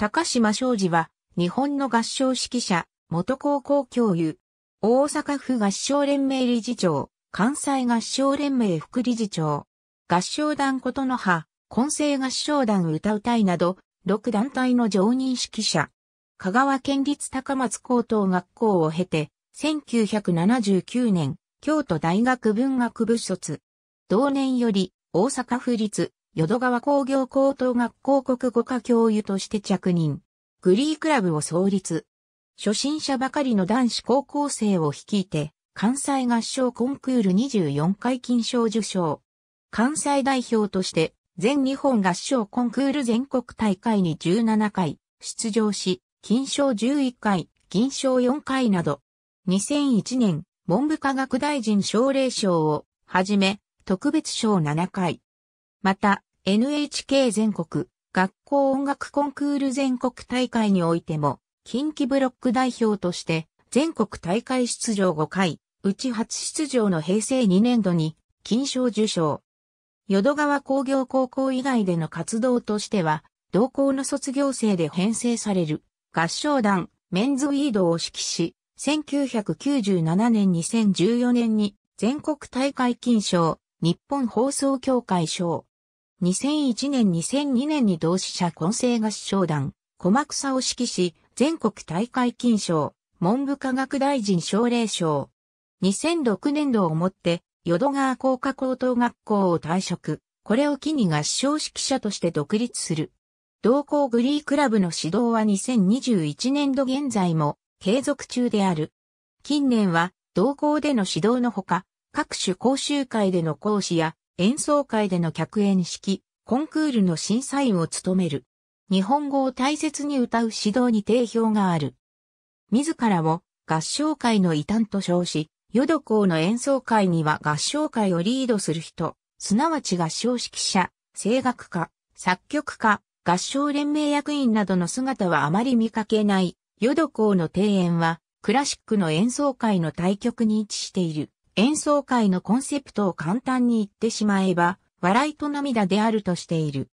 高島昌司は、日本の合唱指揮者、元高校教諭、大阪府合唱連盟理事長、関西合唱連盟副理事長、合唱団ことの葉、混声合唱団歌うたいなど、6団体の常任指揮者。香川県立高松高等学校を経て、1979年、京都大学文学部卒。同年より、大阪府立淀川工業高等学校国語科教諭として着任。グリークラブを創立。初心者ばかりの男子高校生を率いて、関西合唱コンクール24回金賞受賞。関西代表として、全日本合唱コンクール全国大会に17回出場し、金賞11回、銀賞4回など、2001年、文部科学大臣奨励賞をはじめ、特別賞7回。また、NHK 全国学校音楽コンクール全国大会においても、近畿ブロック代表として全国大会出場5回、うち初出場の平成2年度に金賞受賞。淀川工業高校以外での活動としては、同校の卒業生で編成される合唱団メンズウィードを指揮し、1997年2014年に全国大会金賞、日本放送協会賞、2001年2002年に同志社混成合唱団、小幕草を指揮し、全国大会金賞、文部科学大臣奨励賞。2006年度をもって、淀川工科高等学校を退職。これを機に合唱指揮者として独立する。同校グリークラブの指導は2021年度現在も継続中である。近年は同校での指導のほか、各種講習会での講師や演奏会での客演式、コンクールの審査員を務める。日本語を大切に歌う指導に定評がある。自らを合唱会の異端と称し、淀校の演奏会には合唱会をリードする人、すなわち合唱指揮者、声楽家、作曲家、合唱連盟役員などの姿はあまり見かけない、淀校の庭園は、クラシックの演奏会の対局に位置している。演奏会のコンセプトを簡単に言ってしまえば、笑いと涙であるとしている。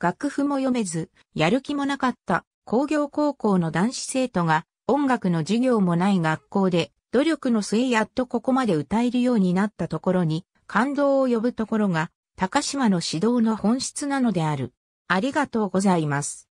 楽譜も読めず、やる気もなかった工業高校の男子生徒が音楽の授業もない学校で努力の末やっとここまで歌えるようになったところに感動を呼ぶところが高島の指導の本質なのである。ありがとうございます。